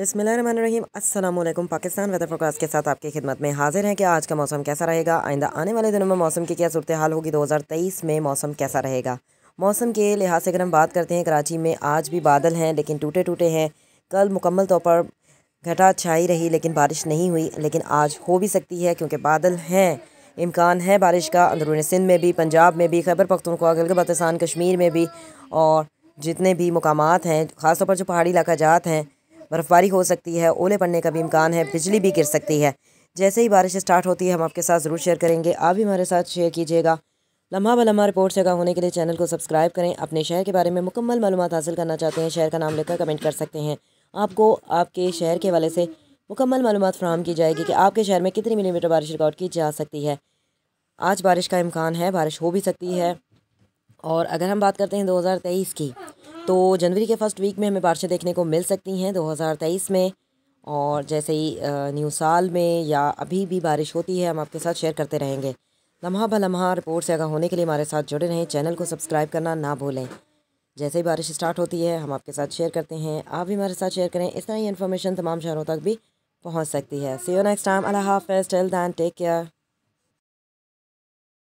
बिसमीम अल्लाम Pakistan weather focus के साथ आपकी खिदमत में हाजिर हैं कि आज का मौसम कैसा रहेगा आइंदा आने वाले दिनों में मौसम की क्या सूरत हाल होगी 2023 में मौसम कैसा रहेगा मौसम के लिहाज से अगर हम बात करते हैं कराची में आज भी बादल हैं लेकिन टूटे टूटे हैं कल मुकम्मल तौर पर घटा छाई रही लेकिन बारिश नहीं हुई लेकिन आज हो भी सकती है क्योंकि बादल हैं इम्कान है बारिश का अंदरून सिंध में भी पंजाब में भी खैबर पख्तूनख्वा गलग बल्तिस्तान कश्मीर में भी और जितने भी मकाम हैं ख़ासतौर पर जो पहाड़ी इलाका जात हैं बर्फ़बारी हो सकती है ओले पड़ने का भी इम्कान है बिजली भी गिर सकती है जैसे ही बारिश स्टार्ट होती है हम आपके साथ ज़रूर शेयर करेंगे आप भी हमारे साथ शेयर कीजिएगा लम्हा ब लम्हा रिपोर्ट से आगा होने के लिए चैनल को सब्सक्राइब करें अपने शहर के बारे में मुकम्मल मालूम हासिल करना चाहते हैं शहर का नाम लिखकर कमेंट कर सकते हैं आपको आपके शहर के वाले से मुकम्मल मालूम फ्राहम की जाएगी कि आपके शहर में कितनी मिलीमीटर बारिश रिकॉर्ड की जा सकती है आज बारिश का इम्कान है बारिश हो भी सकती है और अगर हम बात करते हैं दो की तो जनवरी के फर्स्ट वीक में हमें बारिशें देखने को मिल सकती हैं 2023 में और जैसे ही न्यू साल में या अभी भी बारिश होती है हम आपके साथ शेयर करते रहेंगे लम्हा ब लम्हा रिपोर्ट से आगा होने के लिए हमारे साथ जुड़े रहें चैनल को सब्सक्राइब करना ना भूलें जैसे ही बारिश स्टार्ट होती है हम आपके साथ शेयर करते हैं आप भी हमारे साथ शेयर करें इस तरह ही इन्फॉर्मेशन तमाम शहरों तक भी पहुँच सकती है सी यू नेक्स्ट टाइम अल्लाह हाफ़ टेल दैन टेक केयर